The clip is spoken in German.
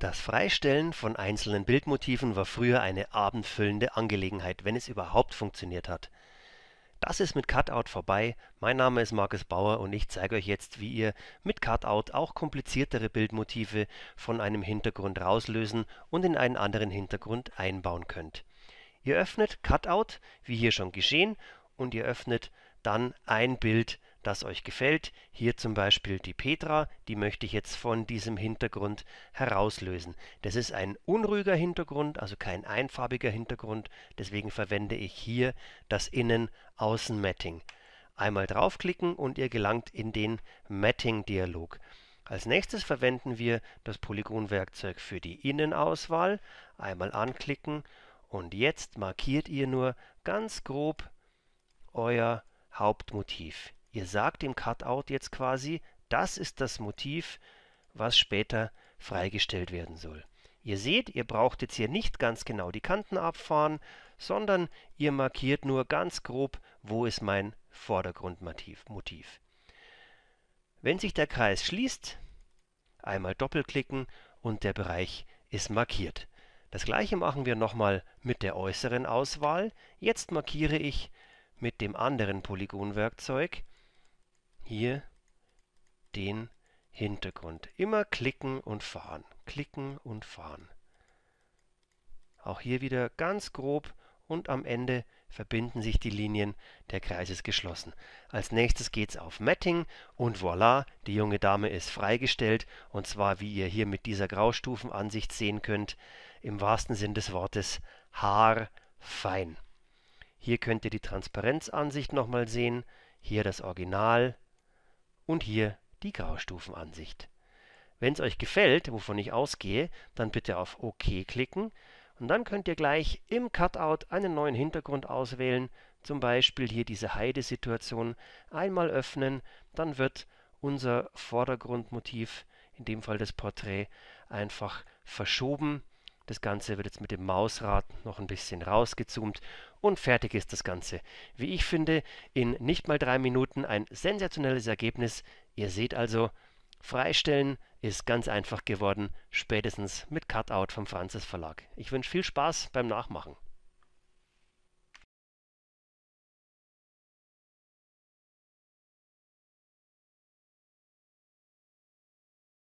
Das Freistellen von einzelnen Bildmotiven war früher eine abendfüllende Angelegenheit, wenn es überhaupt funktioniert hat. Das ist mit Cutout vorbei. Mein Name ist Markus Bauer und ich zeige euch jetzt, wie ihr mit Cutout auch kompliziertere Bildmotive von einem Hintergrund rauslösen und in einen anderen Hintergrund einbauen könnt. Ihr öffnet Cutout, wie hier schon geschehen, und ihr öffnet dann ein Bild das euch gefällt. Hier zum Beispiel die Petra, die möchte ich jetzt von diesem Hintergrund herauslösen. Das ist ein unruhiger Hintergrund, also kein einfarbiger Hintergrund. Deswegen verwende ich hier das Innen-Außen-Matting. Einmal draufklicken und ihr gelangt in den Matting-Dialog. Als nächstes verwenden wir das Polygonwerkzeug für die Innenauswahl. Einmal anklicken und jetzt markiert ihr nur ganz grob euer Hauptmotiv. Ihr sagt dem Cutout jetzt quasi, das ist das Motiv, was später freigestellt werden soll. Ihr seht, ihr braucht jetzt hier nicht ganz genau die Kanten abfahren, sondern ihr markiert nur ganz grob, wo ist mein Vordergrundmotiv. Wenn sich der Kreis schließt, einmal doppelklicken und der Bereich ist markiert. Das gleiche machen wir nochmal mit der äußeren Auswahl. Jetzt markiere ich mit dem anderen Polygonwerkzeug hier den Hintergrund. Immer klicken und fahren, klicken und fahren. Auch hier wieder ganz grob und am Ende verbinden sich die Linien, der Kreis ist geschlossen. Als nächstes geht es auf Matting und voilà, die junge Dame ist freigestellt und zwar, wie ihr hier mit dieser Graustufenansicht sehen könnt, im wahrsten Sinn des Wortes haarfein. Hier könnt ihr die Transparenzansicht nochmal sehen, hier das Original, und hier die Graustufenansicht. Wenn es euch gefällt, wovon ich ausgehe, dann bitte auf OK klicken und dann könnt ihr gleich im Cutout einen neuen Hintergrund auswählen, zum Beispiel hier diese Heidesituation einmal öffnen, dann wird unser Vordergrundmotiv, in dem Fall das Porträt, einfach verschoben das Ganze wird jetzt mit dem Mausrad noch ein bisschen rausgezoomt und fertig ist das Ganze. Wie ich finde, in nicht mal drei Minuten ein sensationelles Ergebnis. Ihr seht also, Freistellen ist ganz einfach geworden, spätestens mit Cutout vom Franzis Verlag. Ich wünsche viel Spaß beim Nachmachen.